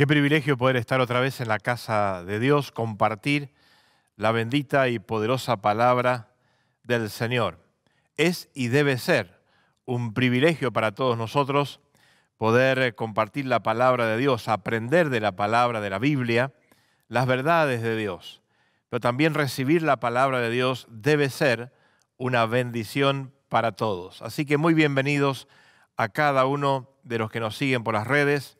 Qué privilegio poder estar otra vez en la casa de Dios, compartir la bendita y poderosa palabra del Señor. Es y debe ser un privilegio para todos nosotros poder eh, compartir la palabra de Dios, aprender de la palabra de la Biblia, las verdades de Dios. Pero también recibir la palabra de Dios debe ser una bendición para todos. Así que muy bienvenidos a cada uno de los que nos siguen por las redes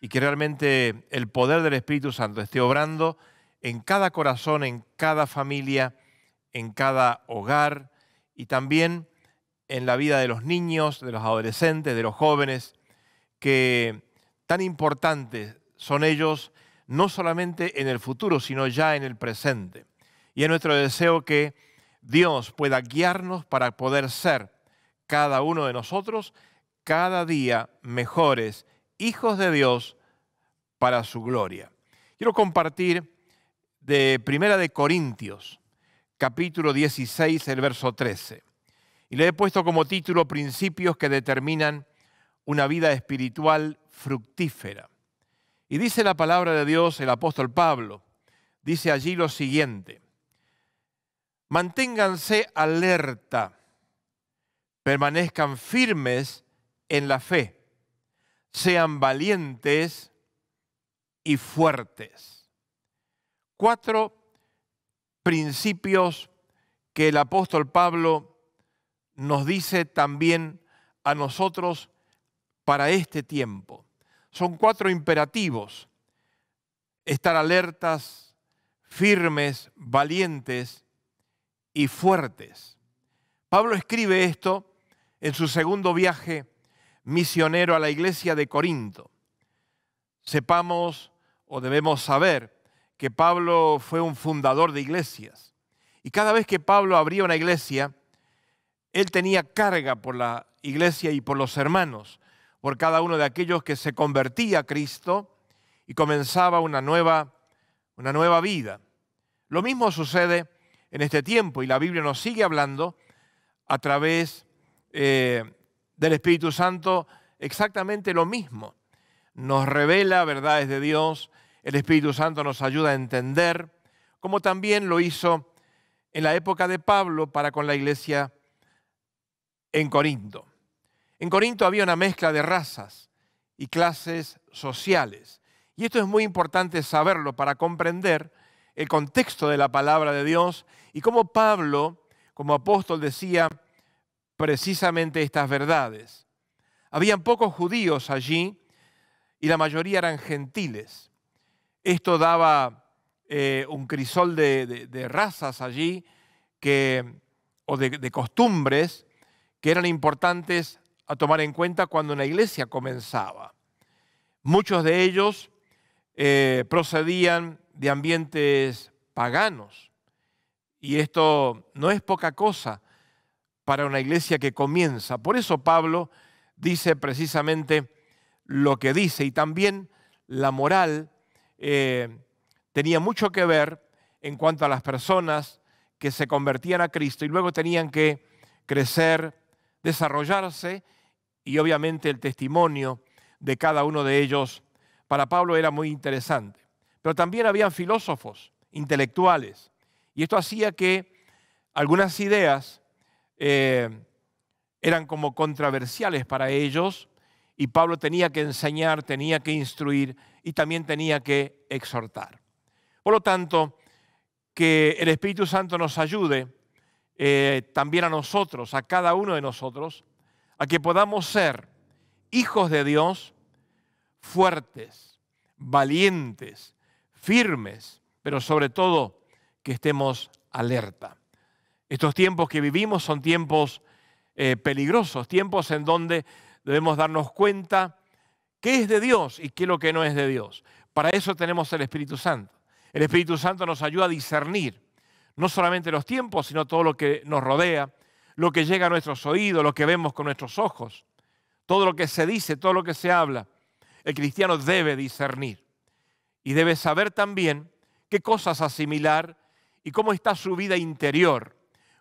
y que realmente el poder del Espíritu Santo esté obrando en cada corazón, en cada familia, en cada hogar y también en la vida de los niños, de los adolescentes, de los jóvenes, que tan importantes son ellos no solamente en el futuro, sino ya en el presente. Y es nuestro deseo que Dios pueda guiarnos para poder ser cada uno de nosotros cada día mejores hijos de Dios para su gloria. Quiero compartir de Primera de Corintios, capítulo 16, el verso 13. Y le he puesto como título Principios que determinan una vida espiritual fructífera. Y dice la palabra de Dios el apóstol Pablo, dice allí lo siguiente, manténganse alerta, permanezcan firmes en la fe sean valientes y fuertes. Cuatro principios que el apóstol Pablo nos dice también a nosotros para este tiempo. Son cuatro imperativos. Estar alertas, firmes, valientes y fuertes. Pablo escribe esto en su segundo viaje misionero a la iglesia de Corinto. Sepamos o debemos saber que Pablo fue un fundador de iglesias. Y cada vez que Pablo abría una iglesia, él tenía carga por la iglesia y por los hermanos, por cada uno de aquellos que se convertía a Cristo y comenzaba una nueva, una nueva vida. Lo mismo sucede en este tiempo y la Biblia nos sigue hablando a través eh, del Espíritu Santo exactamente lo mismo. Nos revela verdades de Dios, el Espíritu Santo nos ayuda a entender, como también lo hizo en la época de Pablo para con la iglesia en Corinto. En Corinto había una mezcla de razas y clases sociales. Y esto es muy importante saberlo para comprender el contexto de la palabra de Dios y cómo Pablo, como apóstol, decía, precisamente estas verdades. Habían pocos judíos allí y la mayoría eran gentiles. Esto daba eh, un crisol de, razas allí o de, costumbres que eran importantes a tomar en cuenta cuando una iglesia comenzaba. Muchos de ellos eh, procedían de ambientes paganos. Y esto no es poca cosa para una iglesia que comienza. Por eso Pablo dice precisamente lo que dice y también la moral eh, tenía mucho que ver en cuanto a las personas que se convertían a Cristo y luego tenían que crecer, desarrollarse y obviamente el testimonio de cada uno de ellos para Pablo era muy interesante. Pero también habían filósofos, intelectuales, y esto hacía que algunas ideas eh, eran como controversiales para ellos y Pablo tenía que enseñar, tenía que instruir y también tenía que exhortar. Por lo tanto, que el Espíritu Santo nos ayude eh, también a nosotros, a cada uno de nosotros, a que podamos ser hijos de Dios fuertes, valientes, firmes, pero sobre todo que estemos alerta. Estos tiempos que vivimos son tiempos eh, peligrosos, tiempos en donde debemos darnos cuenta qué es de Dios y qué es lo que no es de Dios. Para eso tenemos el Espíritu Santo. El Espíritu Santo nos ayuda a discernir no solamente los tiempos, sino todo lo que nos rodea, lo que llega a nuestros oídos, lo que vemos con nuestros ojos, todo lo que se dice, todo lo que se habla. El cristiano debe discernir y debe saber también qué cosas asimilar y cómo está su vida interior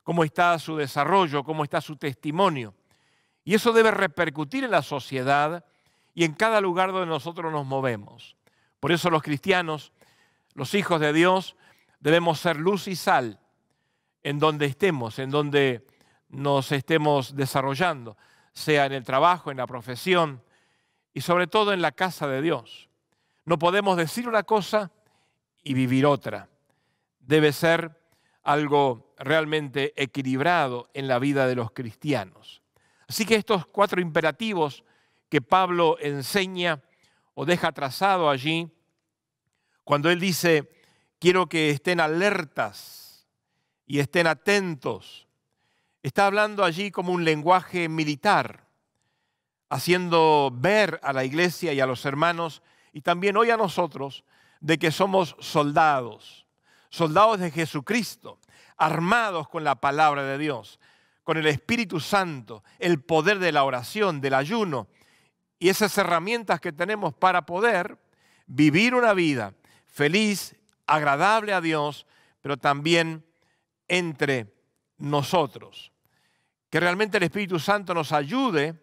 cómo está su desarrollo, cómo está su testimonio. Y eso debe repercutir en la sociedad y en cada lugar donde nosotros nos movemos. Por eso los cristianos, los hijos de Dios, debemos ser luz y sal en donde estemos, en donde nos estemos desarrollando, sea en el trabajo, en la profesión y sobre todo en la casa de Dios. No podemos decir una cosa y vivir otra. Debe ser algo realmente equilibrado en la vida de los cristianos. Así que estos cuatro imperativos que Pablo enseña o deja trazado allí, cuando él dice, quiero que estén alertas y estén atentos, está hablando allí como un lenguaje militar, haciendo ver a la iglesia y a los hermanos y también hoy a nosotros de que somos soldados, soldados de Jesucristo, armados con la palabra de Dios, con el Espíritu Santo, el poder de la oración, del ayuno y esas herramientas que tenemos para poder vivir una vida feliz, agradable a Dios, pero también entre nosotros. Que realmente el Espíritu Santo nos ayude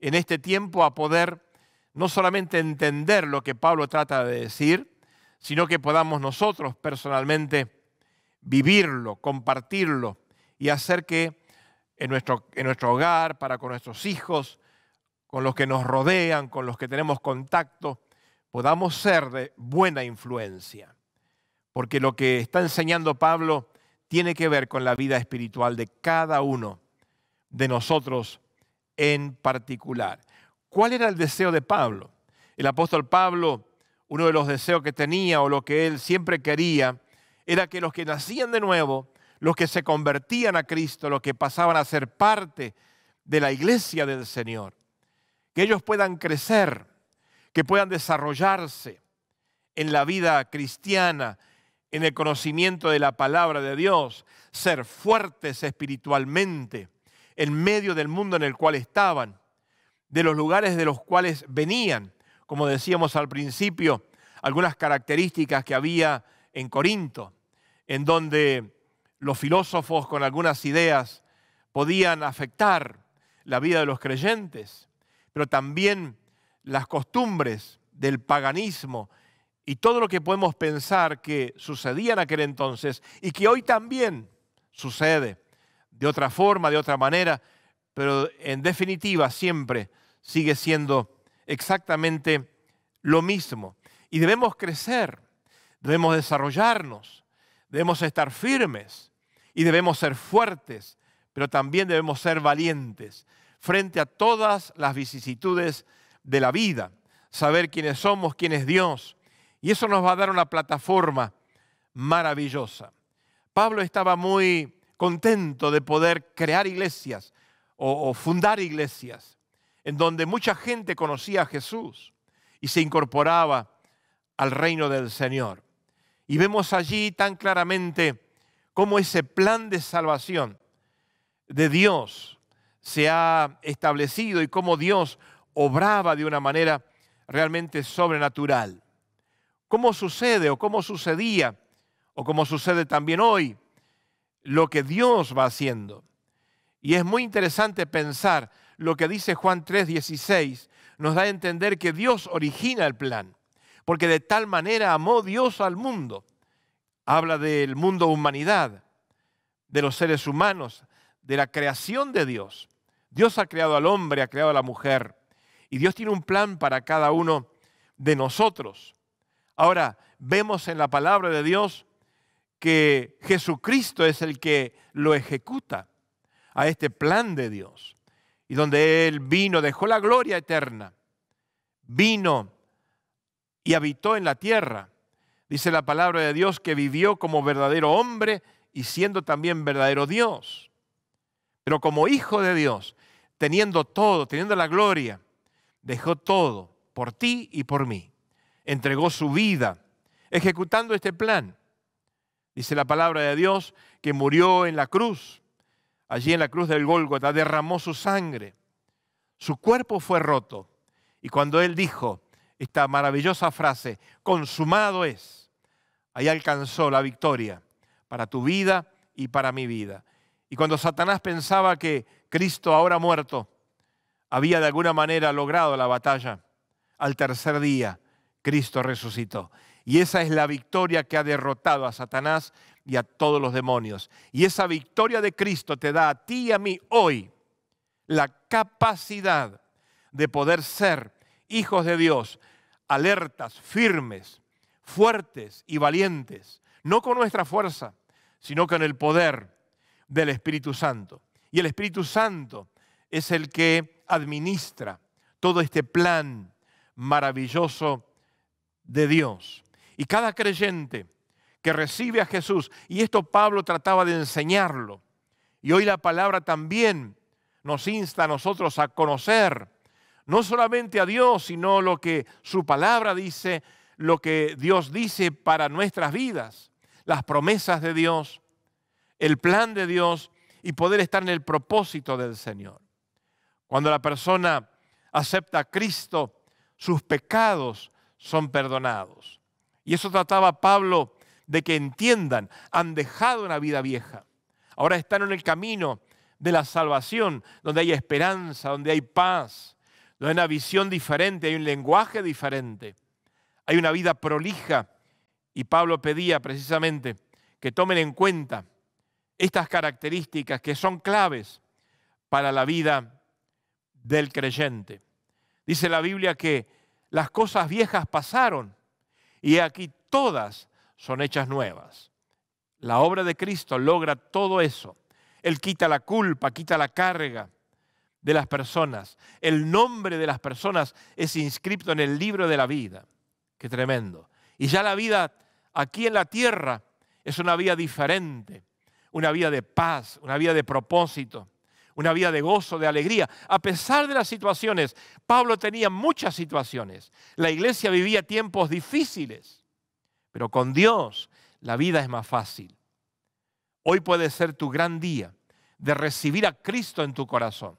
en este tiempo a poder no solamente entender lo que Pablo trata de decir, sino que podamos nosotros personalmente vivirlo, compartirlo y hacer que en nuestro, en nuestro hogar, para con nuestros hijos, con los que nos rodean, con los que tenemos contacto, podamos ser de buena influencia. Porque lo que está enseñando Pablo tiene que ver con la vida espiritual de cada uno de nosotros en particular. ¿Cuál era el deseo de Pablo? El apóstol Pablo, uno de los deseos que tenía o lo que él siempre quería era que los que nacían de nuevo, los que se convertían a Cristo, los que pasaban a ser parte de la iglesia del Señor, que ellos puedan crecer, que puedan desarrollarse en la vida cristiana, en el conocimiento de la palabra de Dios, ser fuertes espiritualmente en medio del mundo en el cual estaban, de los lugares de los cuales venían, como decíamos al principio, algunas características que había en Corinto, en donde los filósofos con algunas ideas podían afectar la vida de los creyentes, pero también las costumbres del paganismo y todo lo que podemos pensar que sucedía en aquel entonces y que hoy también sucede de otra forma, de otra manera, pero en definitiva siempre sigue siendo exactamente lo mismo. Y debemos crecer Debemos desarrollarnos, debemos estar firmes y debemos ser fuertes, pero también debemos ser valientes frente a todas las vicisitudes de la vida, saber quiénes somos, quién es Dios. Y eso nos va a dar una plataforma maravillosa. Pablo estaba muy contento de poder crear iglesias o, fundar iglesias en donde mucha gente conocía a Jesús y se incorporaba al reino del Señor. Y vemos allí tan claramente cómo ese plan de salvación de Dios se ha establecido y cómo Dios obraba de una manera realmente sobrenatural. ¿Cómo sucede o cómo sucedía o cómo sucede también hoy lo que Dios va haciendo? Y es muy interesante pensar lo que dice Juan 3:16, nos da a entender que Dios origina el plan porque de tal manera amó Dios al mundo. Habla del mundo humanidad, de los seres humanos, de la creación de Dios. Dios ha creado al hombre, ha creado a la mujer, y Dios tiene un plan para cada uno de nosotros. Ahora, vemos en la palabra de Dios que Jesucristo es el que lo ejecuta a este plan de Dios. Y donde Él vino, dejó la gloria eterna, vino y habitó en la tierra. Dice la palabra de Dios que vivió como verdadero hombre y siendo también verdadero Dios. Pero como hijo de Dios, teniendo todo, teniendo la gloria, dejó todo por ti y por mí. Entregó su vida ejecutando este plan. Dice la palabra de Dios que murió en la cruz. Allí en la cruz del Gólgota derramó su sangre. Su cuerpo fue roto. Y cuando él dijo, esta maravillosa frase, consumado es. Ahí alcanzó la victoria para tu vida y para mi vida. Y cuando Satanás pensaba que Cristo, ahora muerto, había de alguna manera logrado la batalla, al tercer día Cristo resucitó. Y esa es la victoria que ha derrotado a Satanás y a todos los demonios. Y esa victoria de Cristo te da a ti y a mí hoy la capacidad de poder ser hijos de Dios, alertas, firmes, fuertes y valientes, no con nuestra fuerza, sino con el poder del Espíritu Santo. Y el Espíritu Santo es el que administra todo este plan maravilloso de Dios. Y cada creyente que recibe a Jesús, y esto Pablo trataba de enseñarlo, y hoy la palabra también nos insta a nosotros a conocer no solamente a Dios, sino lo que su palabra dice, lo que Dios dice para nuestras vidas, las promesas de Dios, el plan de Dios y poder estar en el propósito del Señor. Cuando la persona acepta a Cristo, sus pecados son perdonados. Y eso trataba Pablo de que entiendan, han dejado una vida vieja. Ahora están en el camino de la salvación, donde hay esperanza, donde hay paz, hay una visión diferente, hay un lenguaje diferente, hay una vida prolija. Y Pablo pedía precisamente que tomen en cuenta estas características que son claves para la vida del creyente. Dice la Biblia que las cosas viejas pasaron y aquí todas son hechas nuevas. La obra de Cristo logra todo eso. Él quita la culpa, quita la carga, de las personas. El nombre de las personas es inscrito en el libro de la vida. Qué tremendo. Y ya la vida aquí en la tierra es una vida diferente, una vida de paz, una vida de propósito, una vida de gozo, de alegría. A pesar de las situaciones, Pablo tenía muchas situaciones. La iglesia vivía tiempos difíciles, pero con Dios la vida es más fácil. Hoy puede ser tu gran día de recibir a Cristo en tu corazón.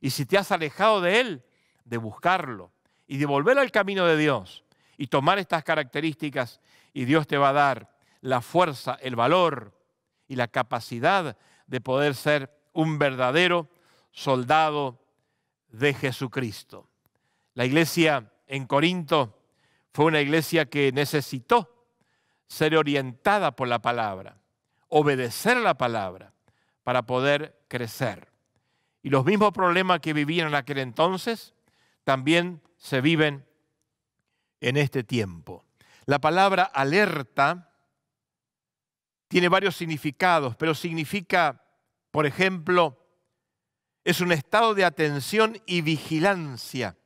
Y si te has alejado de Él, de buscarlo y de volver al camino de Dios y tomar estas características y Dios te va a dar la fuerza, el valor y la capacidad de poder ser un verdadero soldado de Jesucristo. La iglesia en Corinto fue una iglesia que necesitó ser orientada por la palabra, obedecer la palabra para poder crecer. Y los mismos problemas que vivían en aquel entonces también se viven en este tiempo. La palabra alerta tiene varios significados, pero significa, por ejemplo, es un estado de atención y vigilancia.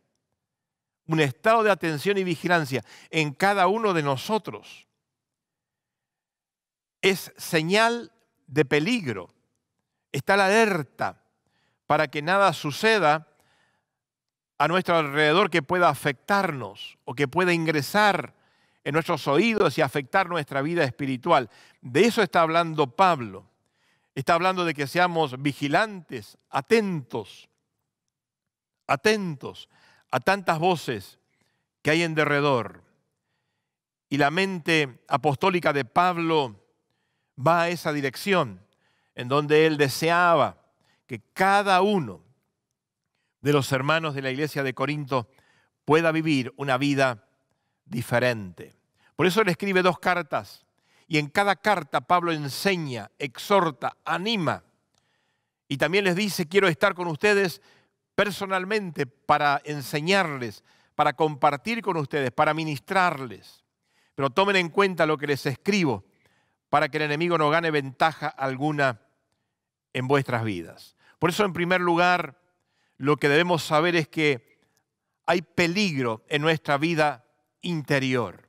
Un estado de atención y vigilancia en cada uno de nosotros. Es señal de peligro. Está la alerta para que nada suceda a nuestro alrededor que pueda afectarnos o que pueda ingresar en nuestros oídos y afectar nuestra vida espiritual. De eso está hablando Pablo. Está hablando de que seamos vigilantes, atentos, atentos a tantas voces que hay en derredor. Y la mente apostólica de Pablo va a esa dirección, en donde él deseaba que cada uno de los hermanos de la iglesia de Corinto pueda vivir una vida diferente. Por eso le escribe dos cartas y en cada carta Pablo enseña, exhorta, anima y también les dice, quiero estar con ustedes personalmente para enseñarles, para compartir con ustedes, para ministrarles. Pero tomen en cuenta lo que les escribo para que el enemigo no gane ventaja alguna en vuestras vidas. Por eso, en primer lugar, lo que debemos saber es que hay peligro en nuestra vida interior.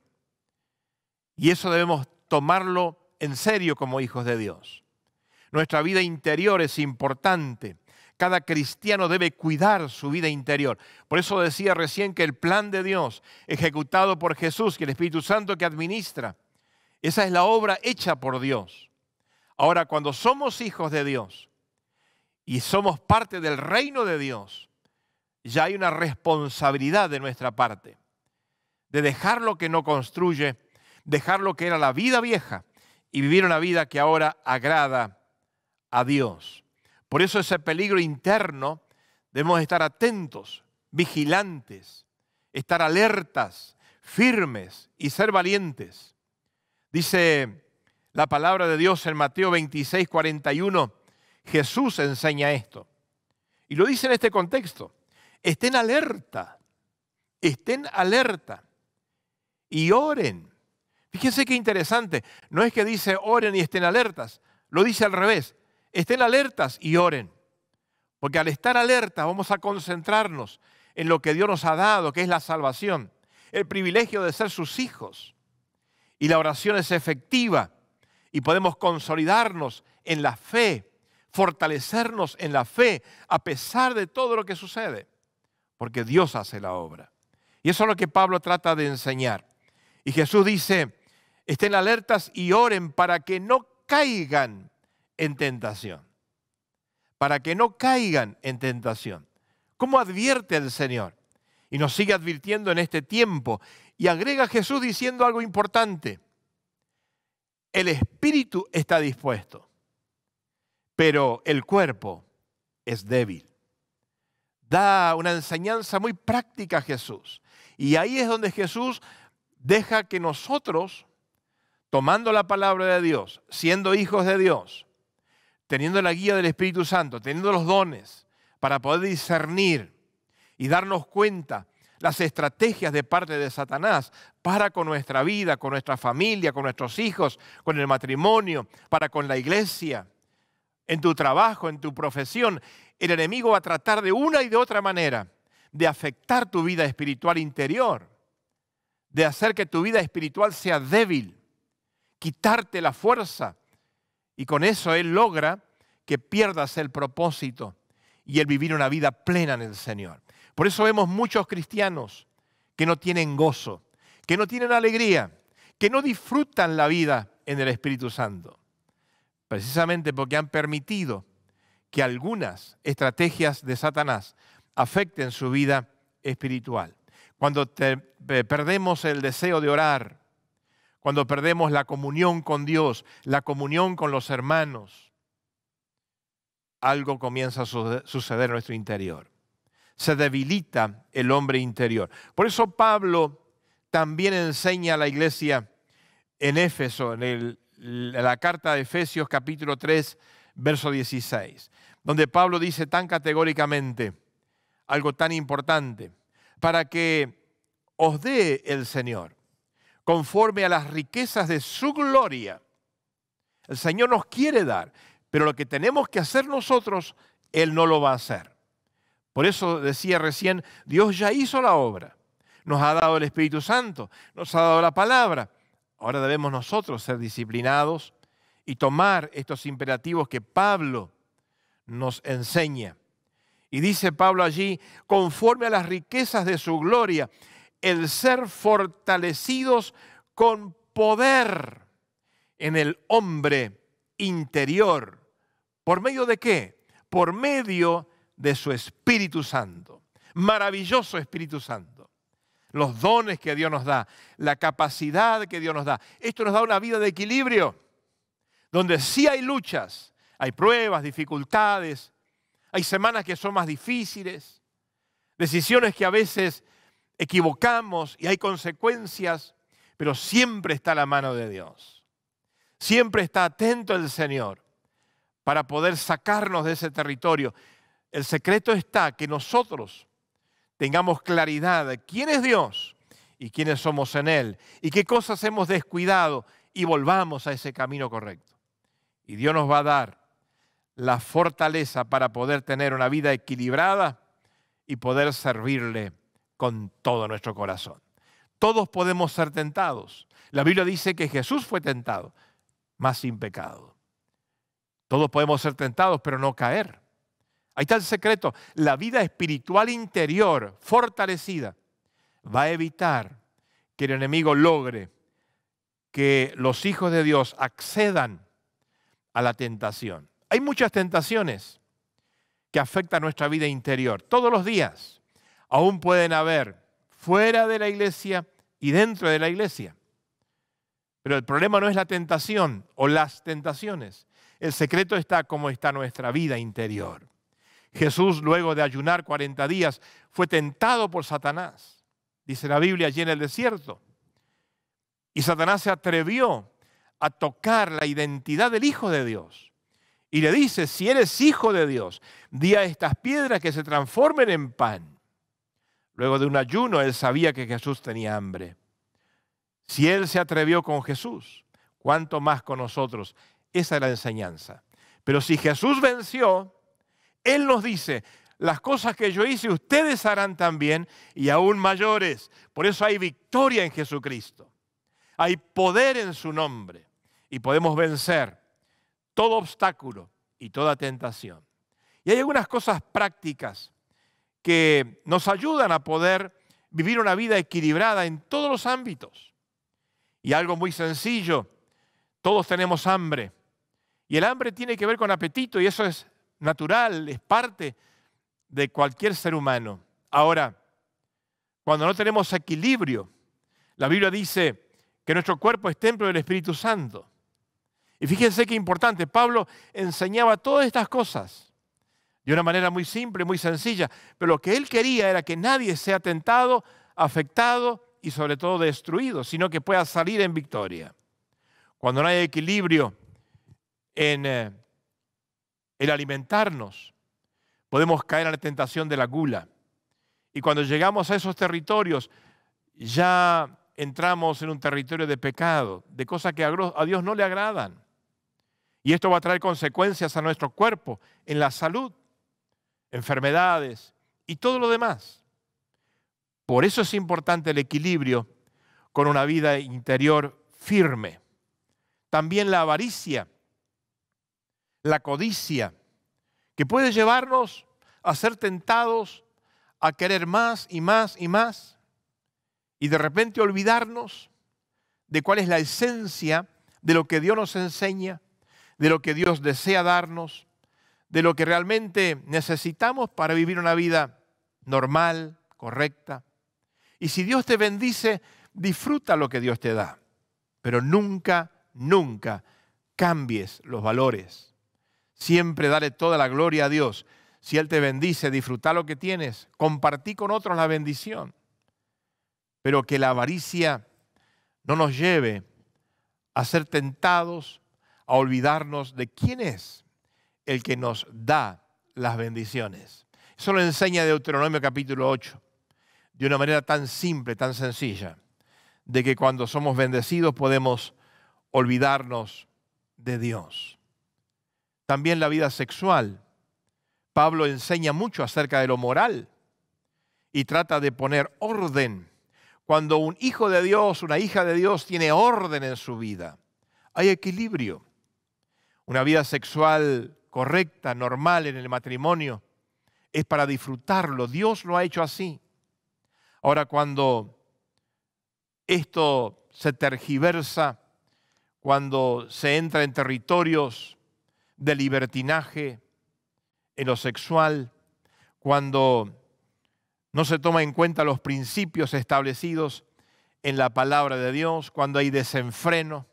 Y eso debemos tomarlo en serio como hijos de Dios. Nuestra vida interior es importante. Cada cristiano debe cuidar su vida interior. Por eso decía recién que el plan de Dios, ejecutado por Jesús, que el Espíritu Santo que administra, esa es la obra hecha por Dios. Ahora, cuando somos hijos de Dios, y somos parte del reino de Dios, ya hay una responsabilidad de nuestra parte, de dejar lo que no construye, dejar lo que era la vida vieja y vivir una vida que ahora agrada a Dios. Por eso ese peligro interno debemos estar atentos, vigilantes, estar alertas, firmes y ser valientes. Dice la palabra de Dios en Mateo 26, 41 Jesús enseña esto. Y lo dice en este contexto. Estén alerta, estén alerta y oren. Fíjense qué interesante. No es que dice oren y estén alertas, lo dice al revés. Estén alertas y oren. Porque al estar alerta vamos a concentrarnos en lo que Dios nos ha dado, que es la salvación, el privilegio de ser sus hijos. Y la oración es efectiva y podemos consolidarnos en la fe fortalecernos en la fe a pesar de todo lo que sucede, porque Dios hace la obra. Y eso es lo que Pablo trata de enseñar. Y Jesús dice, estén alertas y oren para que no caigan en tentación. Para que no caigan en tentación. ¿Cómo advierte el Señor? Y nos sigue advirtiendo en este tiempo. Y agrega Jesús diciendo algo importante. El espíritu está dispuesto pero el cuerpo es débil. Da una enseñanza muy práctica a Jesús. Y ahí es donde Jesús deja que nosotros, tomando la palabra de Dios, siendo hijos de Dios, teniendo la guía del Espíritu Santo, teniendo los dones para poder discernir y darnos cuenta las estrategias de parte de Satanás para con nuestra vida, con nuestra familia, con nuestros hijos, con el matrimonio, para con la iglesia, en tu trabajo, en tu profesión, el enemigo va a tratar de una y de otra manera de afectar tu vida espiritual interior, de hacer que tu vida espiritual sea débil, quitarte la fuerza. Y con eso Él logra que pierdas el propósito y el vivir una vida plena en el Señor. Por eso vemos muchos cristianos que no tienen gozo, que no tienen alegría, que no disfrutan la vida en el Espíritu Santo precisamente porque han permitido que algunas estrategias de Satanás afecten su vida espiritual. Cuando eh, perdemos el deseo de orar, cuando perdemos la comunión con Dios, la comunión con los hermanos, algo comienza a suceder en nuestro interior. Se debilita el hombre interior. Por eso Pablo también enseña a la iglesia en Éfeso, en el la carta de Efesios capítulo 3, verso 16, donde Pablo dice tan categóricamente algo tan importante, para que os dé el Señor conforme a las riquezas de su gloria. El Señor nos quiere dar, pero lo que tenemos que hacer nosotros, Él no lo va a hacer. Por eso decía recién, Dios ya hizo la obra. Nos ha dado el Espíritu Santo, nos ha dado la palabra, Ahora debemos nosotros ser disciplinados y tomar estos imperativos que Pablo nos enseña. Y dice Pablo allí, conforme a las riquezas de su gloria, el ser fortalecidos con poder en el hombre interior. ¿Por medio de qué? Por medio de su Espíritu Santo. Maravilloso Espíritu Santo los dones que Dios nos da, la capacidad que Dios nos da. Esto nos da una vida de equilibrio, donde sí hay luchas, hay pruebas, dificultades, hay semanas que son más difíciles, decisiones que a veces equivocamos y hay consecuencias, pero siempre está la mano de Dios. Siempre está atento el Señor para poder sacarnos de ese territorio. El secreto está que nosotros tengamos claridad de quién es Dios y quiénes somos en Él y qué cosas hemos descuidado y volvamos a ese camino correcto. Y Dios nos va a dar la fortaleza para poder tener una vida equilibrada y poder servirle con todo nuestro corazón. Todos podemos ser tentados. La Biblia dice que Jesús fue tentado, mas sin pecado. Todos podemos ser tentados, pero no caer. Ahí está el secreto. La vida espiritual interior, fortalecida, va a evitar que el enemigo logre que los hijos de Dios accedan a la tentación. Hay muchas tentaciones que afectan nuestra vida interior. Todos los días aún pueden haber fuera de la iglesia y dentro de la iglesia. Pero el problema no es la tentación o las tentaciones. El secreto está como está nuestra vida interior. Jesús, luego de ayunar 40 días, fue tentado por Satanás, dice la Biblia allí en el desierto. Y Satanás se atrevió a tocar la identidad del Hijo de Dios. Y le dice, si eres hijo de Dios, di a estas piedras que se transformen en pan. Luego de un ayuno, él sabía que Jesús tenía hambre. Si él se atrevió con Jesús, cuánto más con nosotros. Esa es la enseñanza. Pero si Jesús venció, él nos dice, las cosas que yo hice ustedes harán también y aún mayores. Por eso hay victoria en Jesucristo. Hay poder en su nombre y podemos vencer todo obstáculo y toda tentación. Y hay algunas cosas prácticas que nos ayudan a poder vivir una vida equilibrada en todos los ámbitos. Y algo muy sencillo, todos tenemos hambre. Y el hambre tiene que ver con apetito y eso es natural, es parte de cualquier ser humano. Ahora, cuando no tenemos equilibrio, la Biblia dice que nuestro cuerpo es templo del Espíritu Santo. Y fíjense qué importante, Pablo enseñaba todas estas cosas de una manera muy simple, muy sencilla, pero lo que él quería era que nadie sea tentado, afectado y sobre todo destruido, sino que pueda salir en victoria. Cuando no hay equilibrio en eh, el alimentarnos. Podemos caer en la tentación de la gula. Y cuando llegamos a esos territorios, ya entramos en un territorio de pecado, de cosas que a Dios no le agradan. Y esto va a traer consecuencias a nuestro cuerpo, en la salud, enfermedades y todo lo demás. Por eso es importante el equilibrio con una vida interior firme. También la avaricia la codicia, que puede llevarnos a ser tentados a querer más y más y más y de repente olvidarnos de cuál es la esencia de lo que Dios nos enseña, de lo que Dios desea darnos, de lo que realmente necesitamos para vivir una vida normal, correcta. Y si Dios te bendice, disfruta lo que Dios te da, pero nunca, nunca cambies los valores Siempre dale toda la gloria a Dios. Si Él te bendice, disfruta lo que tienes. Compartí con otros la bendición. Pero que la avaricia no nos lleve a ser tentados, a olvidarnos de quién es el que nos da las bendiciones. Eso lo enseña Deuteronomio capítulo 8, de una manera tan simple, tan sencilla, de que cuando somos bendecidos podemos olvidarnos de Dios. También la vida sexual. Pablo enseña mucho acerca de lo moral y trata de poner orden. Cuando un hijo de Dios, una hija de Dios tiene orden en su vida, hay equilibrio. Una vida sexual correcta, normal en el matrimonio, es para disfrutarlo. Dios lo ha hecho así. Ahora cuando esto se tergiversa, cuando se entra en territorios de libertinaje, en lo sexual, cuando no se toma en cuenta los principios establecidos en la palabra de Dios, cuando hay desenfreno,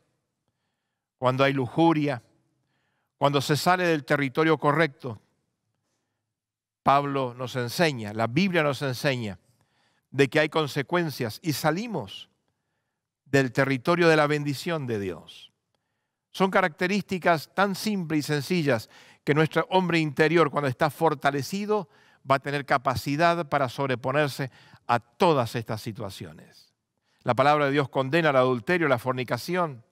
cuando hay lujuria, cuando se sale del territorio correcto. Pablo nos enseña, la Biblia nos enseña de que hay consecuencias y salimos del territorio de la bendición de Dios. Son características tan simples y sencillas que nuestro hombre interior, cuando está fortalecido, va a tener capacidad para sobreponerse a todas estas situaciones. La palabra de Dios condena el adulterio, la fornicación,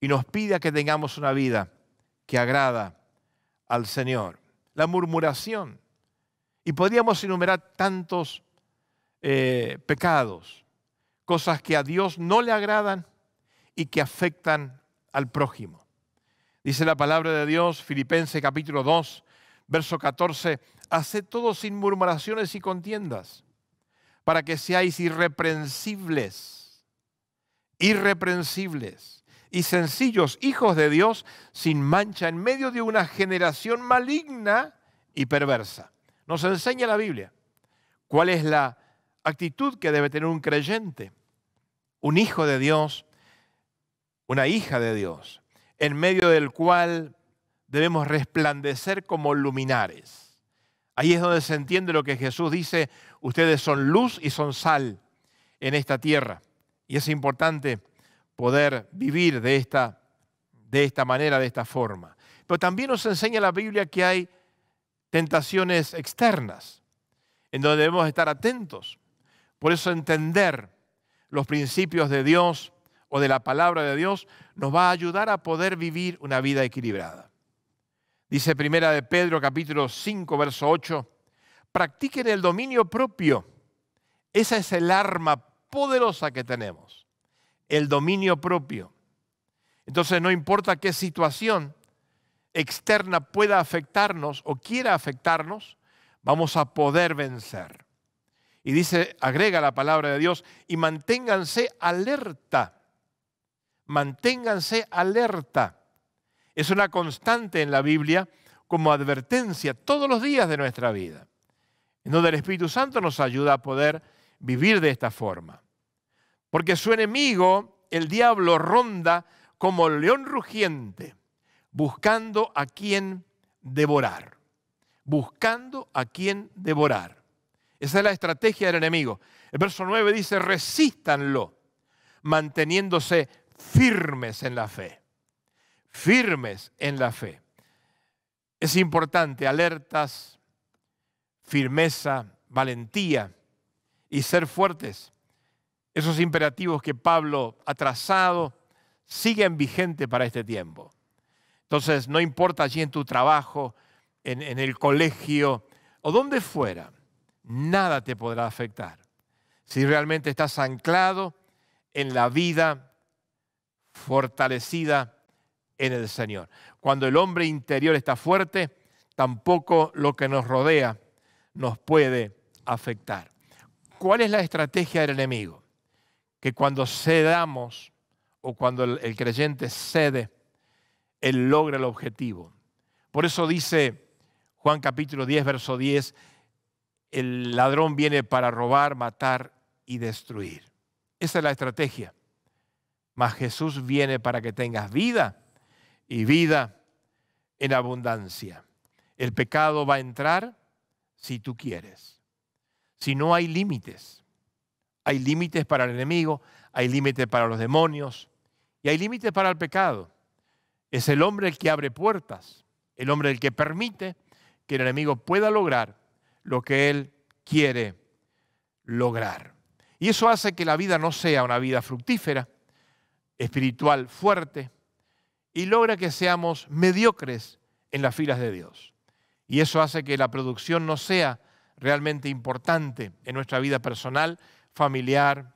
y nos pide a que tengamos una vida que agrada al Señor. La murmuración. Y podríamos enumerar tantos eh, pecados, cosas que a Dios no le agradan y que afectan al prójimo. Dice la palabra de Dios, Filipenses capítulo 2, verso 14, haced todo sin murmuraciones y contiendas, para que seáis irreprensibles, irreprensibles y sencillos hijos de Dios sin mancha en medio de una generación maligna y perversa. Nos enseña la Biblia cuál es la actitud que debe tener un creyente, un hijo de Dios una hija de Dios, en medio del cual debemos resplandecer como luminares. Ahí es donde se entiende lo que Jesús dice, ustedes son luz y son sal en esta tierra. Y es importante poder vivir de esta, de esta manera, de esta forma. Pero también nos enseña la Biblia que hay tentaciones externas, en donde debemos estar atentos. Por eso entender los principios de Dios o de la palabra de Dios nos va a ayudar a poder vivir una vida equilibrada. Dice Primera de Pedro capítulo 5 verso 8, practiquen el dominio propio. Esa es el arma poderosa que tenemos, el dominio propio. Entonces no importa qué situación externa pueda afectarnos o quiera afectarnos, vamos a poder vencer. Y dice, agrega la palabra de Dios, y manténganse alerta manténganse alerta. Es una constante en la Biblia como advertencia todos los días de nuestra vida, en donde el Espíritu Santo nos ayuda a poder vivir de esta forma. Porque su enemigo, el diablo, ronda como el león rugiente, buscando a quien devorar, buscando a quien devorar. Esa es la estrategia del enemigo. El verso 9 dice, resístanlo, manteniéndose firmes en la fe, firmes en la fe. Es importante alertas, firmeza, valentía y ser fuertes. Esos imperativos que Pablo ha trazado siguen vigentes para este tiempo. Entonces, no importa allí en tu trabajo, en, en el colegio o donde fuera, nada te podrá afectar. Si realmente estás anclado en la vida fortalecida en el Señor. Cuando el hombre interior está fuerte, tampoco lo que nos rodea nos puede afectar. ¿Cuál es la estrategia del enemigo? Que cuando cedamos o cuando el, creyente cede, él logra el objetivo. Por eso dice Juan capítulo 10, verso 10, el ladrón viene para robar, matar y destruir. Esa es la estrategia mas Jesús viene para que tengas vida y vida en abundancia. El pecado va a entrar si tú quieres. Si no hay límites. Hay límites para el enemigo, hay límites para los demonios y hay límites para el pecado. Es el hombre el que abre puertas, el hombre el que permite que el enemigo pueda lograr lo que él quiere lograr. Y eso hace que la vida no sea una vida fructífera, espiritual fuerte y logra que seamos mediocres en las filas de Dios. Y eso hace que la producción no sea realmente importante en nuestra vida personal, familiar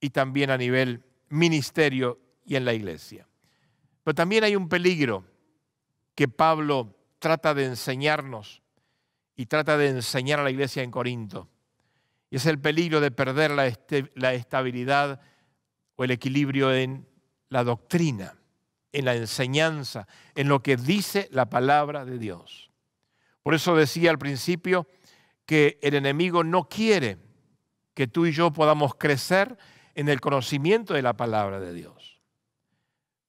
y también a nivel ministerio y en la iglesia. Pero también hay un peligro que Pablo trata de enseñarnos y trata de enseñar a la iglesia en Corinto. Y es el peligro de perder la, este, la estabilidad o el equilibrio en la doctrina, en la enseñanza, en lo que dice la palabra de Dios. Por eso decía al principio que el enemigo no quiere que tú y yo podamos crecer en el conocimiento de la palabra de Dios.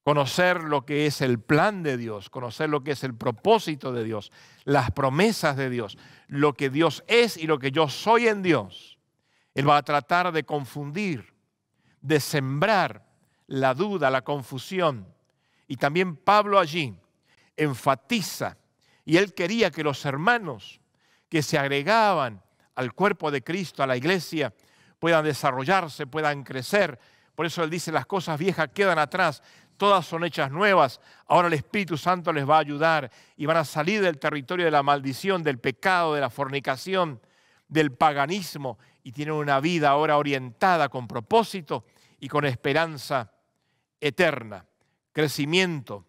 Conocer lo que es el plan de Dios, conocer lo que es el propósito de Dios, las promesas de Dios, lo que Dios es y lo que yo soy en Dios. Él va a tratar de confundir de sembrar la duda, la confusión. Y también Pablo allí enfatiza, y él quería que los hermanos que se agregaban al cuerpo de Cristo, a la iglesia, puedan desarrollarse, puedan crecer. Por eso él dice, las cosas viejas quedan atrás, todas son hechas nuevas. Ahora el Espíritu Santo les va a ayudar y van a salir del territorio de la maldición, del pecado, de la fornicación, del paganismo y tienen una vida ahora orientada con propósito y con esperanza eterna, crecimiento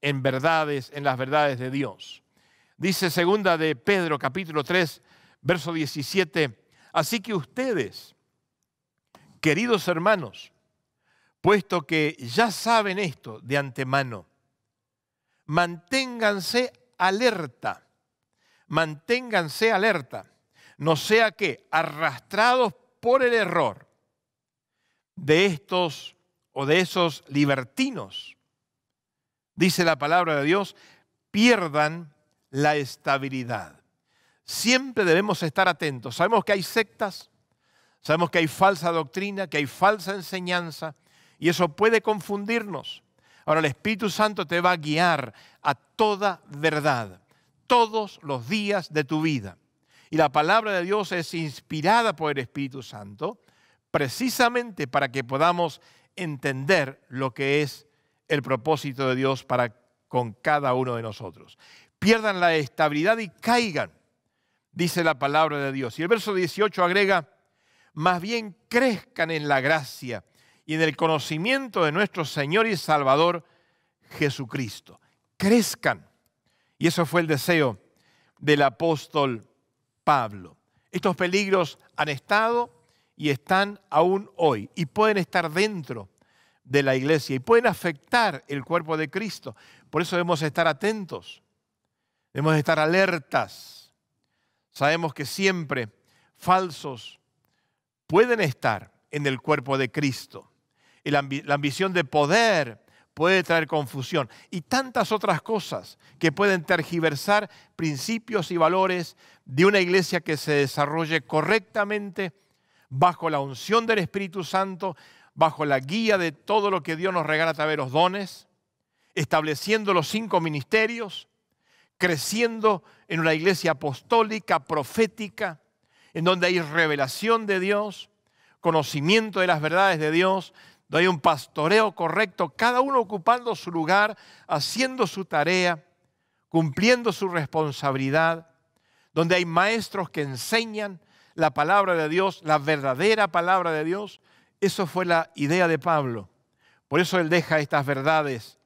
en verdades, en las verdades de Dios. Dice segunda de Pedro capítulo 3, verso 17, así que ustedes, queridos hermanos, puesto que ya saben esto de antemano, manténganse alerta, manténganse alerta no sea que arrastrados por el error de estos o de esos libertinos, dice la palabra de Dios, pierdan la estabilidad. Siempre debemos estar atentos. Sabemos que hay sectas, sabemos que hay falsa doctrina, que hay falsa enseñanza, y eso puede confundirnos. Ahora el Espíritu Santo te va a guiar a toda verdad, todos los días de tu vida y la palabra de Dios es inspirada por el Espíritu Santo, precisamente para que podamos entender lo que es el propósito de Dios para con cada uno de nosotros. Pierdan la estabilidad y caigan, dice la palabra de Dios. Y el verso 18 agrega, más bien crezcan en la gracia y en el conocimiento de nuestro Señor y Salvador Jesucristo. Crezcan. Y eso fue el deseo del apóstol Pablo. Estos peligros han estado y están aún hoy y pueden estar dentro de la iglesia y pueden afectar el cuerpo de Cristo. Por eso debemos estar atentos, debemos estar alertas. Sabemos que siempre falsos pueden estar en el cuerpo de Cristo. la ambición de poder, puede traer confusión y tantas otras cosas que pueden tergiversar principios y valores de una iglesia que se desarrolle correctamente bajo la unción del Espíritu Santo, bajo la guía de todo lo que Dios nos regala a través de los dones, estableciendo los cinco ministerios, creciendo en una iglesia apostólica, profética, en donde hay revelación de Dios, conocimiento de las verdades de Dios, donde hay un pastoreo correcto, cada uno ocupando su lugar, haciendo su tarea, cumpliendo su responsabilidad, donde hay maestros que enseñan la palabra de Dios, la verdadera palabra de Dios. Eso fue la idea de Pablo. Por eso él deja estas verdades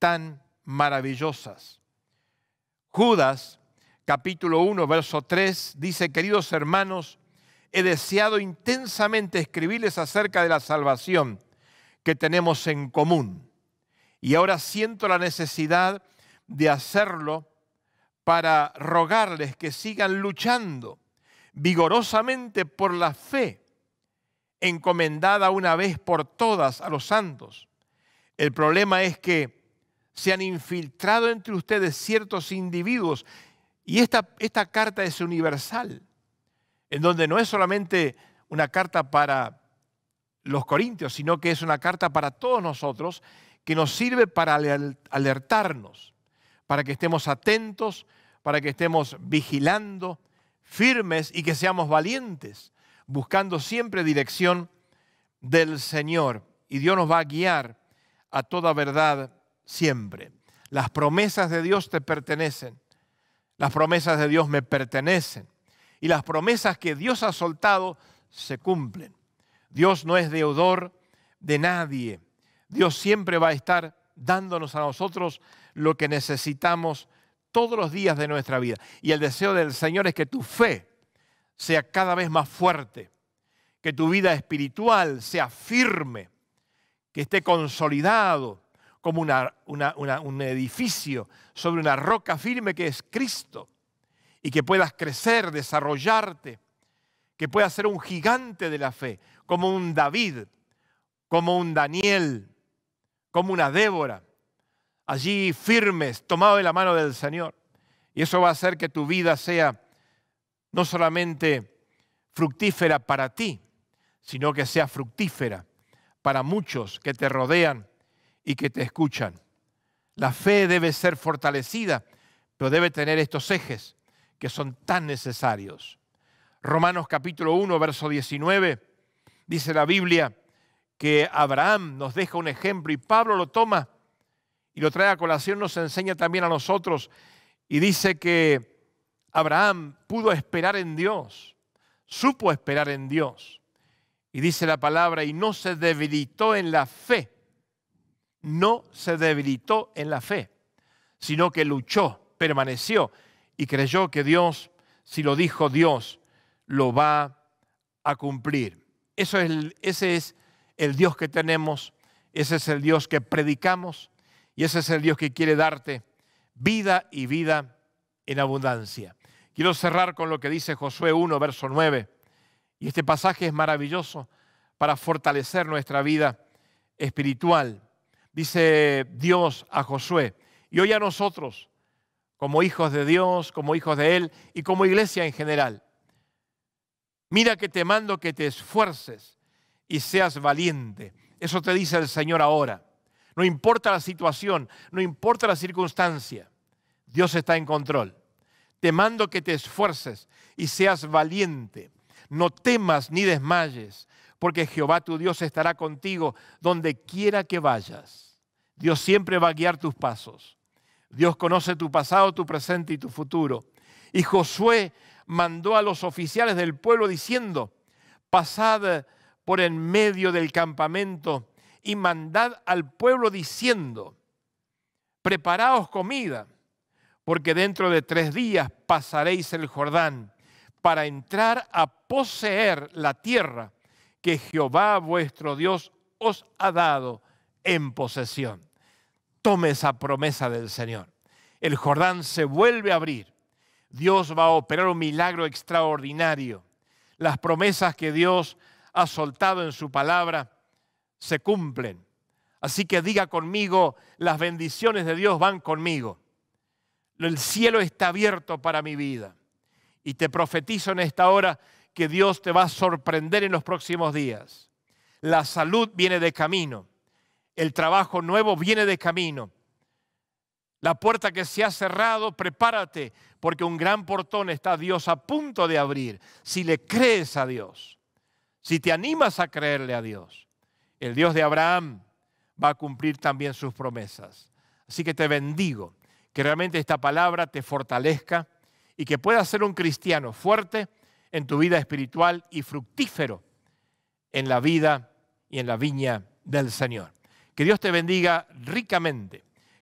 tan maravillosas. Judas, capítulo 1, verso 3, dice, queridos hermanos, he deseado intensamente escribirles acerca de la salvación que tenemos en común. Y ahora siento la necesidad de hacerlo para rogarles que sigan luchando vigorosamente por la fe encomendada una vez por todas a los santos. El problema es que se han infiltrado entre ustedes ciertos individuos y esta, esta carta es universal en donde no es solamente una carta para los corintios, sino que es una carta para todos nosotros que nos sirve para alertarnos, para que estemos atentos, para que estemos vigilando, firmes y que seamos valientes, buscando siempre dirección del Señor. Y Dios nos va a guiar a toda verdad siempre. Las promesas de Dios te pertenecen. Las promesas de Dios me pertenecen y las promesas que Dios ha soltado se cumplen. Dios no es deudor de nadie. Dios siempre va a estar dándonos a nosotros lo que necesitamos todos los días de nuestra vida. Y el deseo del Señor es que tu fe sea cada vez más fuerte, que tu vida espiritual sea firme, que esté consolidado como una, un edificio sobre una roca firme que es Cristo y que puedas crecer, desarrollarte, que puedas ser un gigante de la fe, como un David, como un Daniel, como una Débora, allí firmes, tomado de la mano del Señor. Y eso va a hacer que tu vida sea no solamente fructífera para ti, sino que sea fructífera para muchos que te rodean y que te escuchan. La fe debe ser fortalecida, pero debe tener estos ejes que son tan necesarios. Romanos capítulo 1, verso 19, dice la Biblia que Abraham nos deja un ejemplo y Pablo lo toma y lo trae a colación, nos enseña también a nosotros y dice que Abraham pudo esperar en Dios, supo esperar en Dios. Y dice la palabra, y no se debilitó en la fe, no se debilitó en la fe, sino que luchó, permaneció, y creyó que Dios, si lo dijo Dios, lo va a cumplir. Eso es ese es el Dios que tenemos, ese es el Dios que predicamos y ese es el Dios que quiere darte vida y vida en abundancia. Quiero cerrar con lo que dice Josué 1, verso 9. Y este pasaje es maravilloso para fortalecer nuestra vida espiritual. Dice Dios a Josué, y hoy a nosotros, como hijos de Dios, como hijos de Él y como iglesia en general. Mira que te mando que te esfuerces y seas valiente. Eso te dice el Señor ahora. No importa la situación, no importa la circunstancia, Dios está en control. Te mando que te esfuerces y seas valiente. No temas ni desmayes, porque Jehová tu Dios estará contigo donde quiera que vayas. Dios siempre va a guiar tus pasos. Dios conoce tu pasado, tu presente y tu futuro. Y Josué mandó a los oficiales del pueblo diciendo, pasad por en medio del campamento y mandad al pueblo diciendo, preparaos comida, porque dentro de tres días pasaréis el Jordán para entrar a poseer la tierra que Jehová vuestro Dios os ha dado en posesión tome esa promesa del Señor. El Jordán se vuelve a abrir. Dios va a operar un milagro extraordinario. Las promesas que Dios ha soltado en su palabra se cumplen. Así que diga conmigo, las bendiciones de Dios van conmigo. El cielo está abierto para mi vida. Y te profetizo en esta hora que Dios te va a sorprender en los próximos días. La salud viene de camino. El trabajo nuevo viene de camino. La puerta que se ha cerrado, prepárate, porque un gran portón está Dios a punto de abrir. Si le crees a Dios, si te animas a creerle a Dios, el Dios de Abraham va a cumplir también sus promesas. Así que te bendigo, que realmente esta palabra te fortalezca y que puedas ser un cristiano fuerte en tu vida espiritual y fructífero en la vida y en la viña del Señor. Que Dios te bendiga ricamente.